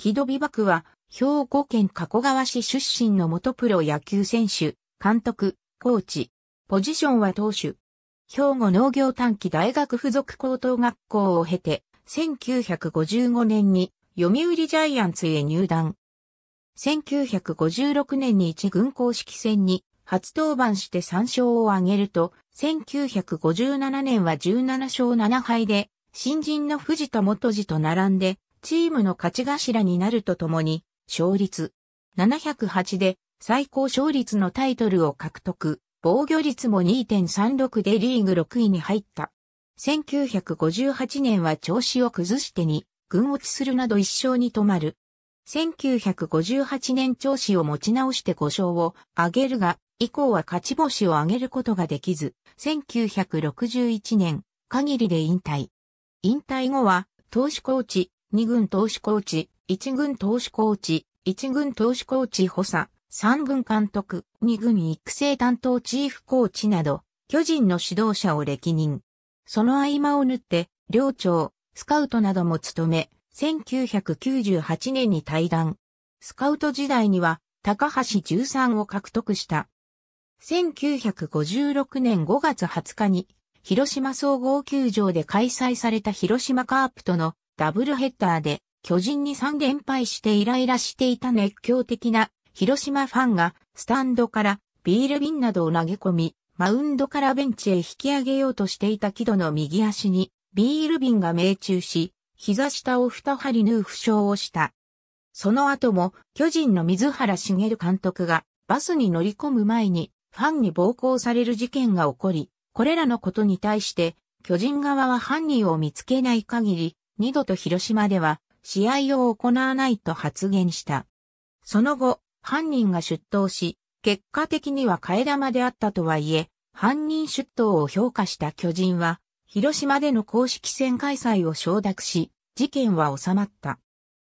木戸美爆は、兵庫県加古川市出身の元プロ野球選手、監督、コーチ。ポジションは投手。兵庫農業短期大学附属高等学校を経て、1955年に読売ジャイアンツへ入団。1956年に一軍公式戦に初登板して3勝を挙げると、1957年は17勝7敗で、新人の藤田元次と並んでチームの勝ち頭になるとともに、勝率708で最高勝率のタイトルを獲得、防御率も2.36でリーグ6位に入った。1958年は調子を崩してに、軍落ちするなど一勝に止まる。1958年調子を持ち直して5勝を挙げるが、以降は勝ち星を挙げることができず、1961年限りで引退。引退後は、投手コーチ、2軍投手コーチ、1軍投手コーチ、1軍投手コーチ補佐、3軍監督、2軍育成担当チーフコーチなど、巨人の指導者を歴任。その合間を縫って、寮長、スカウトなども務め、1998年に退団。スカウト時代には、高橋13を獲得した。1956年5月20日に、広島総合球場で開催された広島カープとのダブルヘッダーで巨人に3連敗してイライラしていた熱狂的な広島ファンがスタンドからビール瓶などを投げ込み、マウンドからベンチへ引き上げようとしていた木戸の右足にビール瓶が命中し、膝下を二針縫う負傷をした。その後も巨人の水原茂監督がバスに乗り込む前にファンに暴行される事件が起こり、これらのことに対して巨人側は犯人を見つけない限り2度と広島では試合を行わないと発言した。その後、犯人が出頭し、結果的には替え玉であったとはいえ、犯人出頭を評価した巨人は、広島での公式戦開催を承諾し、事件は収まった。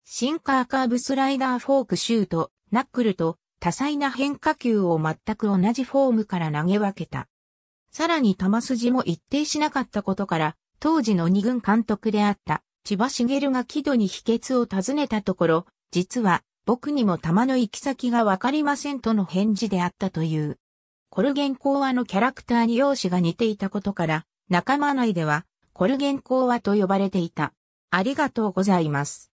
シンカーカーブスライダーフォークシュート、ナックルと多彩な変化球を全く同じフォームから投げ分けた。さらに球筋も一定しなかったことから、当時の二軍監督であった千葉茂が木戸に秘訣を尋ねたところ、実は僕にも玉の行き先がわかりませんとの返事であったという。コルゲンーアのキャラクターに容姿が似ていたことから、仲間内ではコルゲンーアと呼ばれていた。ありがとうございます。